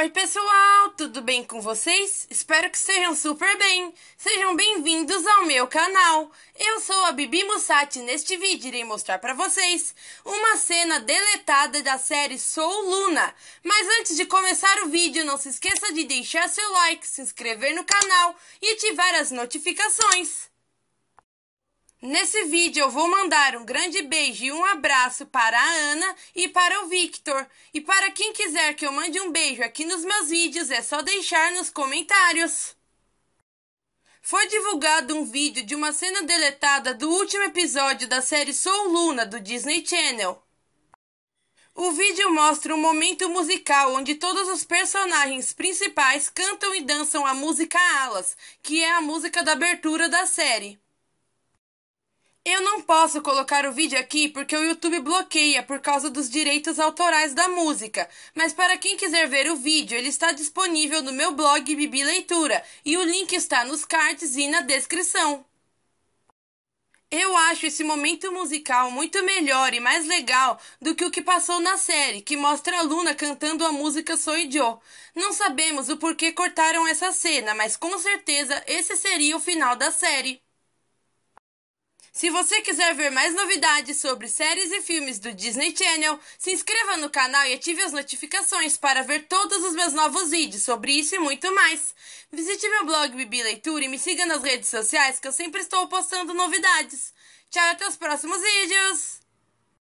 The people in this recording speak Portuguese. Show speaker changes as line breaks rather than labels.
Oi, pessoal, tudo bem com vocês? Espero que estejam super bem. Sejam bem-vindos ao meu canal. Eu sou a Bibi Mussati e neste vídeo irei mostrar para vocês uma cena deletada da série Sou Luna. Mas antes de começar o vídeo, não se esqueça de deixar seu like, se inscrever no canal e ativar as notificações. Nesse vídeo eu vou mandar um grande beijo e um abraço para a Ana e para o Victor. E para quem quiser que eu mande um beijo aqui nos meus vídeos, é só deixar nos comentários. Foi divulgado um vídeo de uma cena deletada do último episódio da série Soul Luna do Disney Channel. O vídeo mostra um momento musical onde todos os personagens principais cantam e dançam a música Alas, que é a música da abertura da série. Eu não posso colocar o vídeo aqui porque o YouTube bloqueia por causa dos direitos autorais da música, mas para quem quiser ver o vídeo, ele está disponível no meu blog Bibi Leitura e o link está nos cards e na descrição. Eu acho esse momento musical muito melhor e mais legal do que o que passou na série, que mostra a Luna cantando a música Soy Joe. Não sabemos o porquê cortaram essa cena, mas com certeza esse seria o final da série. Se você quiser ver mais novidades sobre séries e filmes do Disney Channel, se inscreva no canal e ative as notificações para ver todos os meus novos vídeos sobre isso e muito mais. Visite meu blog Bibi Leitura e me siga nas redes sociais que eu sempre estou postando novidades. Tchau e até os próximos vídeos!